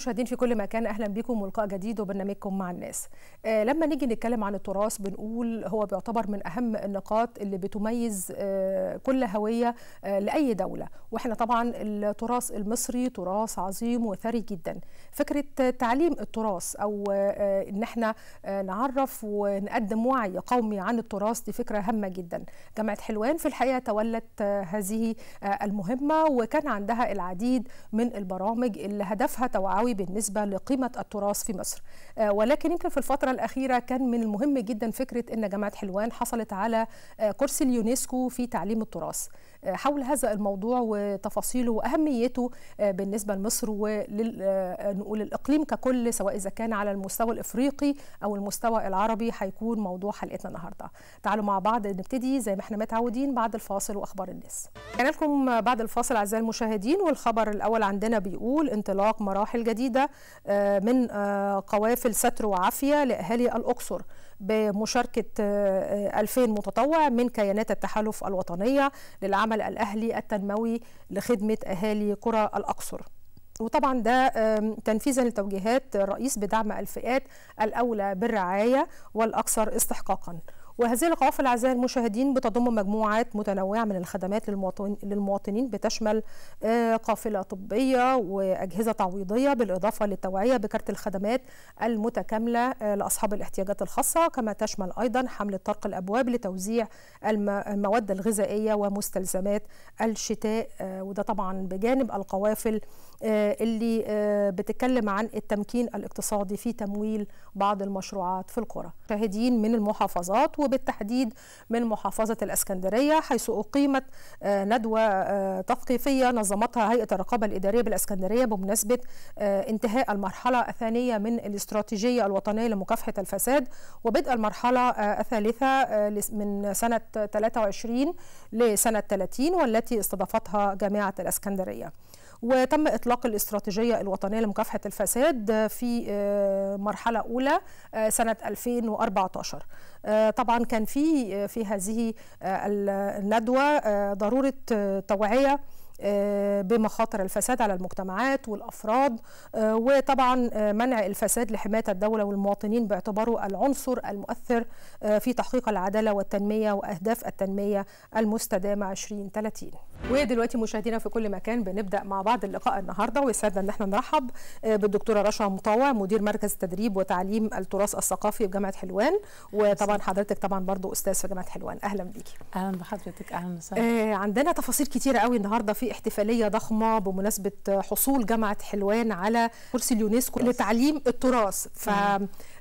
مشاهدين في كل مكان اهلا بكم ولقاء جديد وبرنامجكم مع الناس آه لما نيجي نتكلم عن التراث بنقول هو بيعتبر من اهم النقاط اللي بتميز آه كل هويه آه لاي دوله واحنا طبعا التراث المصري تراث عظيم وثري جدا فكره تعليم التراث او آه ان احنا آه نعرف ونقدم وعي قومي عن التراث دي فكره هامه جدا جامعه حلوان في الحقيقه تولت آه هذه آه المهمه وكان عندها العديد من البرامج اللي هدفها توعوي قوي بالنسبه لقيمه التراث في مصر آه، ولكن يمكن في الفتره الاخيره كان من المهم جدا فكره ان جامعه حلوان حصلت على آه، كرسي اليونسكو في تعليم التراث حول هذا الموضوع وتفاصيله واهميته آه، بالنسبه لمصر ونقول آه، آه، الاقليم ككل سواء اذا كان على المستوى الافريقي او المستوى العربي هيكون موضوع حلقتنا النهارده تعالوا مع بعض نبتدي زي ما احنا متعودين بعد الفاصل واخبار الناس كان لكم بعد الفاصل اعزائي المشاهدين والخبر الاول عندنا بيقول انطلاق مراحل جديده من قوافل ستر وعافيه لاهالي الاقصر بمشاركة 2000 آه، آه، متطوع من كيانات التحالف الوطنية للعمل الأهلي التنموي لخدمة أهالي قرى الأقصر وطبعا ده تنفيذا لتوجيهات الرئيس بدعم الفئات الأولى بالرعاية والأكثر استحقاقا وهذه القوافل أعزائي المشاهدين بتضم مجموعات متنوعة من الخدمات للمواطنين بتشمل آه، قافلة طبية وأجهزة تعويضية بالإضافة للتوعية بكارت الخدمات المتكاملة آه، لأصحاب الاحتياجات الخاصة كما تشمل أيضا حملة طرق الأبواب لتوزيع المواد الغذائية ومستلزمات الشتاء آه، وده طبعا بجانب القوافل آه، اللي آه، بتتكلم عن التمكين الاقتصادي في تمويل بعض المشروعات في القرى مشاهدين من المحافظات وبالتحديد من محافظة الأسكندرية حيث أقيمت آه، ندوة تثقيفية نظمتها هيئة الرقابة الإدارية بالأسكندرية بمناسبة انتهاء المرحلة الثانية من الاستراتيجية الوطنية لمكافحة الفساد وبدء المرحلة الثالثة من سنة 23 لسنة 30 والتي استضافتها جامعة الأسكندرية وتم إطلاق الاستراتيجية الوطنية لمكافحة الفساد في آه، مرحلة أولى آه، سنة 2014 آه، طبعا كان في في هذه الندوة ضرورة توعية آه، بمخاطر الفساد على المجتمعات والافراد آه، وطبعا آه، منع الفساد لحمايه الدوله والمواطنين باعتباره العنصر المؤثر في تحقيق العداله والتنميه واهداف التنميه المستدامه 2030 ودلوقتي مشاهدينا في كل مكان بنبدا مع بعض اللقاء النهارده ويسعدنا ان احنا نرحب بالدكتوره رشا مطوع مدير مركز تدريب وتعليم التراث الثقافي بجامعه حلوان وطبعا حضرتك طبعا برضو استاذ في جامعه حلوان اهلا بيكي اهلا بحضرتك اهلا وسهلا عندنا تفاصيل كتيره قوي النهارده في احتفاليه ضخمه بمناسبه حصول جامعه حلوان على كرسي اليونسكو لتعليم التراث ف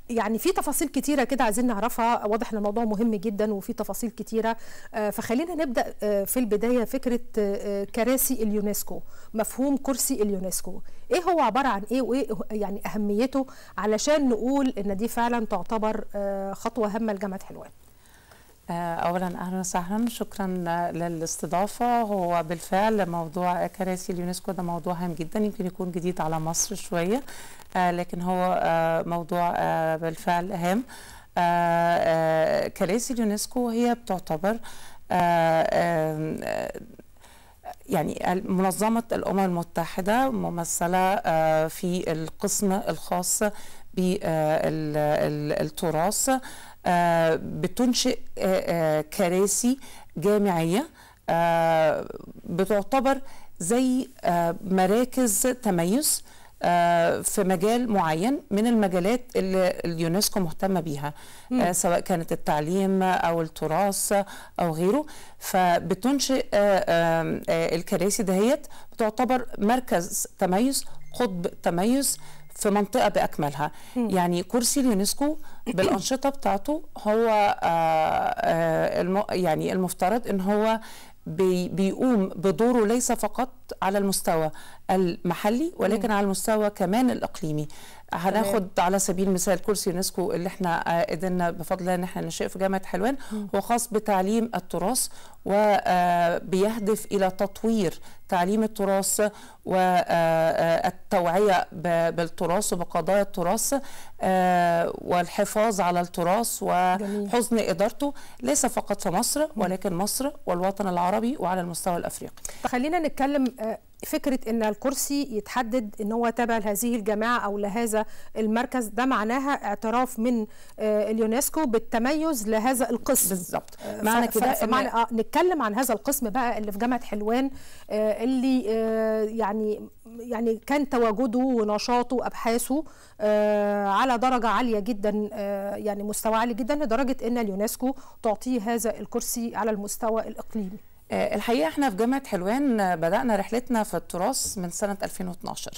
يعني في تفاصيل كتيره كده عايزين نعرفها واضح ان الموضوع مهم جدا وفي تفاصيل كتيره آه، فخلينا نبدا آه، في البدايه فكره آه، كراسي اليونسكو مفهوم كرسي اليونسكو ايه هو عباره عن ايه وايه يعني اهميته علشان نقول ان دي فعلا تعتبر خطوه هامه لجامعه حلوان آه، اولا اهلا وسهلا شكرا للاستضافه هو بالفعل موضوع كراسي اليونسكو ده موضوع هام جدا يمكن يكون جديد على مصر شويه آه، لكن هو آه، موضوع بالفعل هام كراسي اليونسكو هي بتعتبر يعني منظمة الأمم المتحدة ممثلة في القسم الخاص بالتراث آه، بتنشئ آه، آه، كراسي جامعيه بتعتبر زي مراكز تميز في مجال معين من المجالات اللي اليونسكو مهتمة بيها مم. سواء كانت التعليم أو التراث أو غيره فبتنشئ الكراسي دهيت بتعتبر مركز تميز قطب تميز في منطقه باكملها يعني كرسي اليونسكو بالانشطه بتاعته هو آآ آه، آآ آه، يعني المفترض ان هو بي بيقوم بدوره ليس فقط على المستوى المحلي ولكن مم. على المستوى كمان الاقليمي هناخد على سبيل المثال كرسي يونسكو اللي احنا قدرنا بفضل الله ان احنا ننشئه في جامعه حلوان هو خاص بتعليم التراث وبيهدف آه، الى تطوير تعليم التراث والتوعيه آه، آه، بالتراث وبقضايا التراث والحفاظ على التراث وحسن ادارته ليس فقط في مصر ولكن مصر والوطن العربي وعلى المستوى الافريقي. خلينا نتكلم آه، فكره ان الكرسي يتحدد ان هو تابع لهذه الجماعه او لهذا المركز ده معناها اعتراف من آه، اليونسكو بالتميز لهذا القسم بالظبط آه، معنى كده معنى آه نتكلم عن هذا القسم بقى اللي في جامعه حلوان آه اللي آه يعني يعني كان تواجده ونشاطه وابحاثه على درجه عاليه جدا يعني مستوى عالي جدا لدرجه ان اليونسكو تعطيه هذا الكرسي على المستوى الاقليمي آه، الحقيقه احنا في جامعه حلوان بدانا رحلتنا في التراث من سنه 2012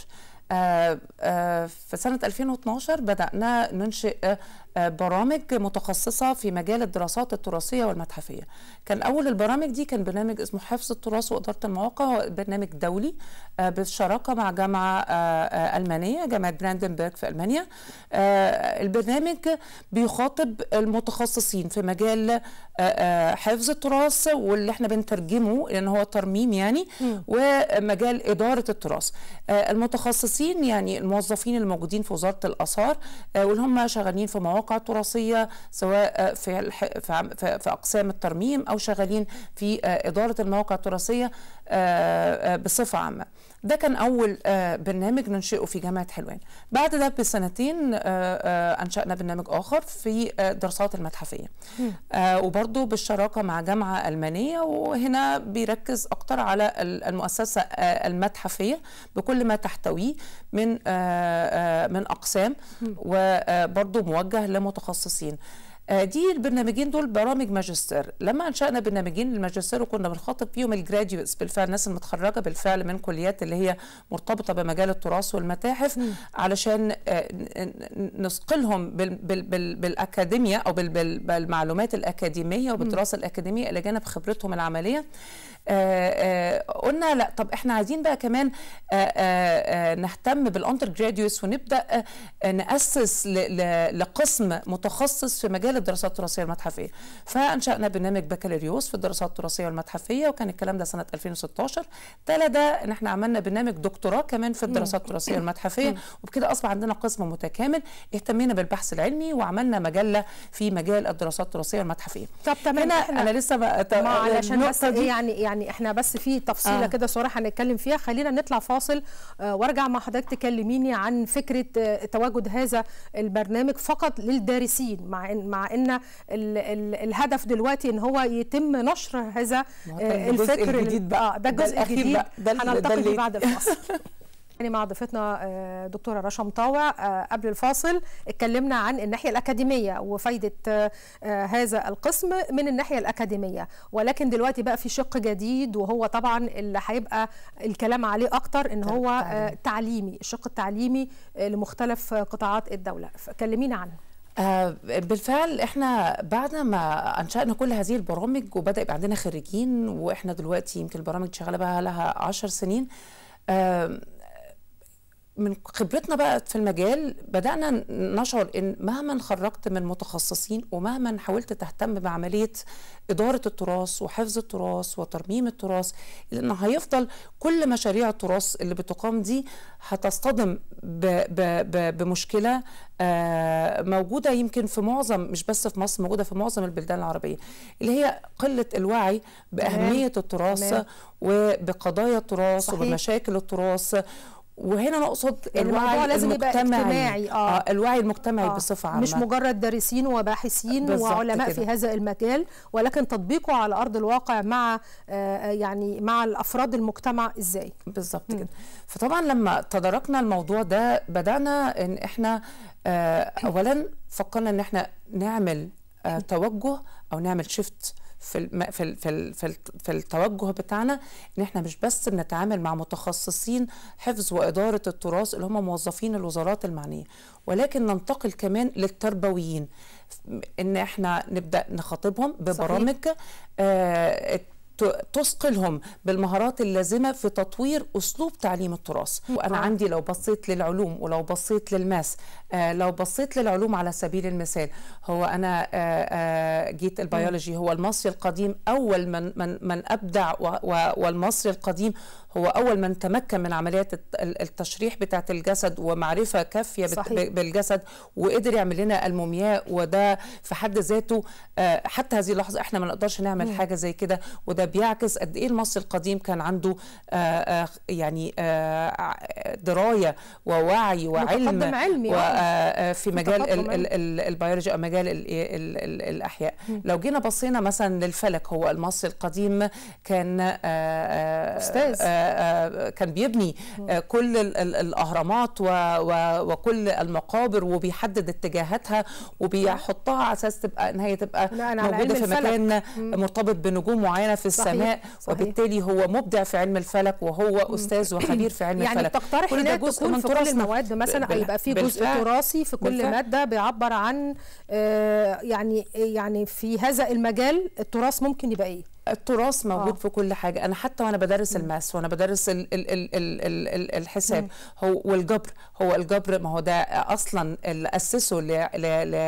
آه، آه، في سنة 2012 بدأنا ننشئ آه، برامج متخصصه في مجال الدراسات التراثيه والمتحفيه كان اول البرامج دي كان برنامج اسمه حفظ التراث واداره المواقع هو برنامج دولي آه، بالشراكه مع جامعه آه، المانيه جامعه براندنبرغ في المانيا البرنامج بيخاطب المتخصصين في مجال حفظ التراث واللي احنا بنترجمه لان هو ترميم يعني ومجال اداره التراث المتخصصين يعني الموظفين الموجودين في وزاره الاثار واللي هم شغالين في مواقع المواقع التراثيه سواء في في اقسام الترميم او شغالين في اداره المواقع التراثيه آه، آه، بصفه عامه ده كان اول آه، برنامج ننشئه في جامعه حلوان بعد ده بسنتين انشانا برنامج اخر في دراسات المتحفيه وبرضو بالشراكه مع جامعه المانيه وهنا بيركز اكتر على المؤسسه المتحفيه بكل ما تحتويه من من اقسام وبرضو موجه لمتخصصين آه، دي البرنامجين دول برامج ماجستير لما انشانا برنامجين الماجستير وكنا بنخاطب فيهم الجراديويتس بالفعل الناس المتخرجه بالفعل من كليات اللي هي مرتبطه بمجال التراث والمتاحف م. علشان آه، نثقلهم بالاكاديميا بالاكاديميه او بالمعلومات الاكاديميه وبالدراسه الاكاديميه الى جانب خبرتهم العمليه آه، آه، قلنا لا طب احنا عايزين بقى كمان آه، نهتم بالاندر جراديوس ونبدا ناسس لقسم متخصص في مجال الدراسات التراثيه المتحفيه فانشانا برنامج بكالوريوس في الدراسات التراثيه والمتحفيه وكان الكلام ده سنه 2016 تلا ده ان احنا عملنا برنامج دكتوراه كمان في الدراسات التراثيه والمتحفيه وبكده اصبح عندنا قسم متكامل اهتمينا بالبحث العلمي وعملنا مجله في مجال الدراسات التراثيه والمتحفيه طب تمام انا لسه بقى ما علشان بس يعني يعني يعني احنا بس في تفصيله آه. كده صراحه هنتكلم فيها خلينا نطلع فاصل آه، وارجع مع حضرتك تكلميني عن فكره آه، تواجد هذا البرنامج فقط للدارسين مع ان مع ان ال ال الهدف دلوقتي ان هو يتم نشر هذا آه، الفكر الجديد بقى. ده الجزء الجديد هنلتقي بعد الفاصل يعني مع ضيفتنا آه، دكتورة رشا مطاوع آه، قبل الفاصل اتكلمنا عن الناحية الأكاديمية وفايدة آه، هذا القسم من الناحية الأكاديمية ولكن دلوقتي بقى في شق جديد وهو طبعا اللي هيبقى الكلام عليه أكتر إن هو تعليمي الشق التعليمي لمختلف قطاعات الدولة فكلمينا عنه بالفعل احنا بعد ما انشانا كل هذه البرامج وبدا يبقى عندنا خريجين واحنا دلوقتي يمكن البرامج شغاله بقى لها 10 سنين من خبرتنا بقى في المجال بدأنا نشعر إن مهما خرجت من متخصصين ومهما حاولت تهتم بعملية إدارة التراث وحفظ التراث وترميم التراث لأن هيفضل كل مشاريع التراث اللي بتقام دي هتصطدم بـ بـ بـ بمشكلة آه، موجودة يمكن في معظم مش بس في مصر موجودة في معظم البلدان العربية اللي هي قلة الوعي بأهمية التراث وبقضايا التراث وبمشاكل التراث وهنا نقصد الوعي لازم المجتمعي اجتماعي آه. آه الوعي المجتمعي آه. بصفه عامه مش مجرد دارسين وباحثين وعلماء كده. في هذا المجال ولكن تطبيقه على ارض الواقع مع آه, آه، يعني مع الافراد المجتمع ازاي بالظبط كده فطبعا لما تداركنا الموضوع ده بدانا ان احنا آه اولا فكرنا ان احنا نعمل آه توجه او نعمل شيفت في في في في, في التوجه بتاعنا ان احنا مش بس بنتعامل مع متخصصين حفظ واداره التراث اللي هم موظفين الوزارات المعنيه ولكن ننتقل كمان للتربويين ان احنا نبدا نخاطبهم ببرامج صحيح. آه تثقلهم بالمهارات اللازمه في تطوير اسلوب تعليم التراث وانا عندي لو بصيت للعلوم ولو بصيت للماس آه، لو بصيت للعلوم على سبيل المثال هو انا آه، آه، جيت البيولوجي هو المصري القديم اول من من من ابدع والمصري القديم هو أول من تمكن من عمليات التشريح بتاعت الجسد ومعرفة كافية صحيح. بالجسد وقدر يعمل لنا المومياء وده في حد ذاته آه، حتى هذه اللحظة احنا ما نقدرش نعمل م. حاجة زي كده وده بيعكس قد إيه المصري القديم كان عنده آه، آه، يعني دراية ووعي وعلم علمي في مجال البيولوجي أو مجال الأحياء لو جينا بصينا مثلا للفلك هو المصري القديم كان استاذ كان بيبني آه، كل الاهرامات وكل المقابر وبيحدد اتجاهاتها وبيحطها على اساس تبقى ان هي تبقى موجوده في مكان مرتبط بنجوم معينه في السماء صحيح. وبالتالي هو مبدع في علم الفلك وهو استاذ وخبير في علم يعني الفلك يعني تقترح ان جزء من تراث المواد مثلا يبقى في جزء تراثي في كل بالفعل. ماده بيعبر عن آه، يعني يعني في هذا المجال التراث ممكن يبقى ايه التراث موجود آه. في كل حاجه انا حتى وانا بدرس الماس وانا بدرس الـ الـ الـ الـ الـ الحساب هو والجبر هو الجبر ما هو ده اصلا اللي اسسوا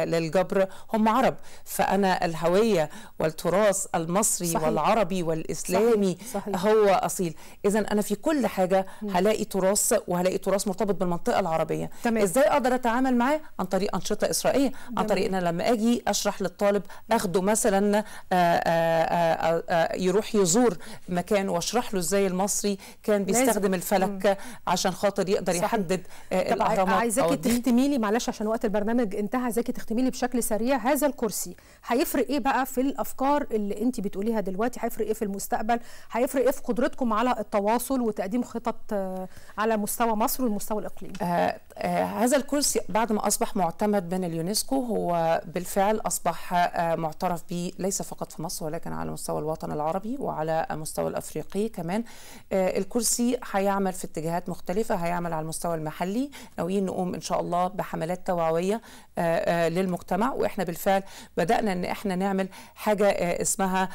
للجبر هم عرب فانا الهويه والتراث المصري صحيح. والعربي والاسلامي صحيح. صحيح. هو اصيل اذا انا في كل حاجه هلاقي تراث وهلاقي تراث مرتبط بالمنطقه العربيه تمام. ازاي اقدر اتعامل معاه عن طريق انشطه اسرائيليه عن طريق ان لما اجي اشرح للطالب اخده مثلا آآ آه، آآ آه، آه، آه، يروح يزور مكان واشرح له ازاي المصري كان بيستخدم الفلك عشان خاطر يقدر صحيح. يحدد آه، الاهرامات عايزاكي تختمي لي معلش عشان وقت البرنامج انتهى عايزاكي تختمي لي بشكل سريع هذا الكرسي هيفرق ايه بقى في الافكار اللي انت بتقوليها دلوقتي هيفرق ايه في المستقبل هيفرق ايه في قدرتكم على التواصل وتقديم خطط آه، على مستوى مصر والمستوى الاقليمي آه آه هذا الكرسي بعد ما اصبح معتمد من اليونسكو هو بالفعل اصبح آه معترف به ليس فقط في مصر ولكن على مستوى الوطن الوطن العربي وعلى مستوى الافريقي كمان آه، الكرسي هيعمل في اتجاهات مختلفه هيعمل على المستوى المحلي ناويين نقوم ان شاء الله بحملات توعويه آه، آه، للمجتمع واحنا بالفعل بدانا ان احنا نعمل حاجه اسمها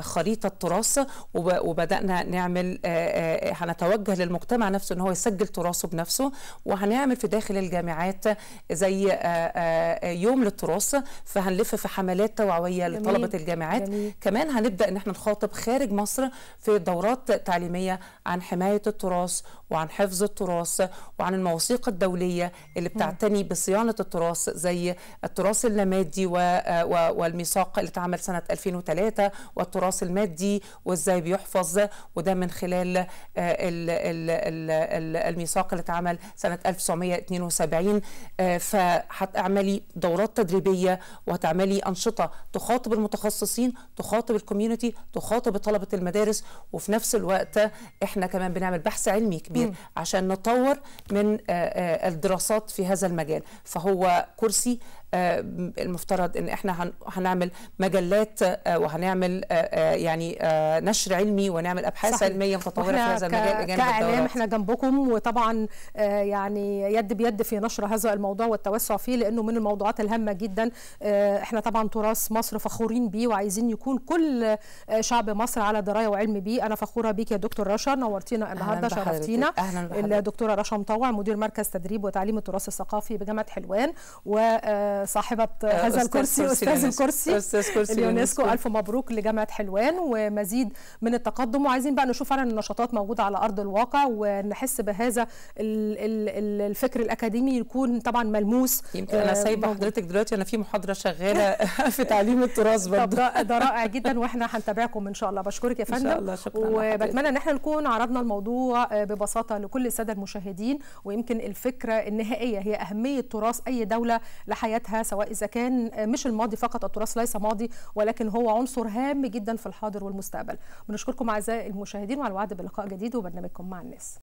خريطه تراث وبدانا نعمل هنتوجه للمجتمع نفسه ان هو يسجل تراثه بنفسه وهنعمل في داخل الجامعات زي يوم للتراث فهنلف في حملات توعويه لطلبه الجامعات جميل. كمان هنبدا ان احنا نخاطب خارج مصر في دورات تعليميه عن حمايه التراث وعن حفظ التراث وعن المواثيق الدولية اللي بتعتني بصيانة التراث زي التراث اللامادي والميثاق اللي اتعمل سنة 2003 والتراث المادي وازاي بيحفظ وده من خلال آه، الميثاق اللي اتعمل سنة 1972 آه، فهتعملي دورات تدريبية وهتعملي أنشطة تخاطب المتخصصين تخاطب الكوميونتي تخاطب طلبة المدارس وفي نفس الوقت احنا كمان بنعمل بحث علمي كبير كبير عشان نطور من آه، آه، الدراسات في هذا المجال فهو كرسي آه، المفترض ان احنا هنعمل مجلات آه، وهنعمل آه، يعني نشر علمي ونعمل ابحاث صحيح. علميه متطوره في هذا المجال اجانب كاعلام احنا جنبكم وطبعا يعني يد بيد في نشر هذا الموضوع والتوسع فيه لانه من الموضوعات الهامه جدا احنا طبعا تراث مصر فخورين بيه وعايزين يكون كل شعب مصر على درايه وعلم بيه انا فخوره بيك يا دكتور رشا نورتينا النهارده شرفتينا الدكتوره رشا مطوع مدير مركز تدريب وتعليم التراث الثقافي بجامعه حلوان و صاحبه آه، هذا الكرسي استاذ الكرسي استاذ كرسي اليونسكو الف مبروك لجامعه حلوان ومزيد من التقدم وعايزين بقى نشوف فعلا النشاطات موجوده على ارض الواقع ونحس بهذا الفكر الاكاديمي يكون طبعا ملموس يمكن انا آه، سايبه حضرتك دلوقتي انا في محاضره شغاله في تعليم التراث برضه ده رائع جدا واحنا هنتابعكم ان شاء الله بشكرك يا فندم ان شاء الله شكرا وبتمنى ان احنا نكون عرضنا الموضوع آه، ببساطه لكل الساده المشاهدين ويمكن الفكره النهائيه هي اهميه تراث اي دوله لحياتها ذاتها سواء اذا كان مش الماضي فقط التراث ليس ماضي ولكن هو عنصر هام جدا في الحاضر والمستقبل بنشكركم اعزائي المشاهدين وعلى الوعد بلقاء جديد وبرنامجكم مع الناس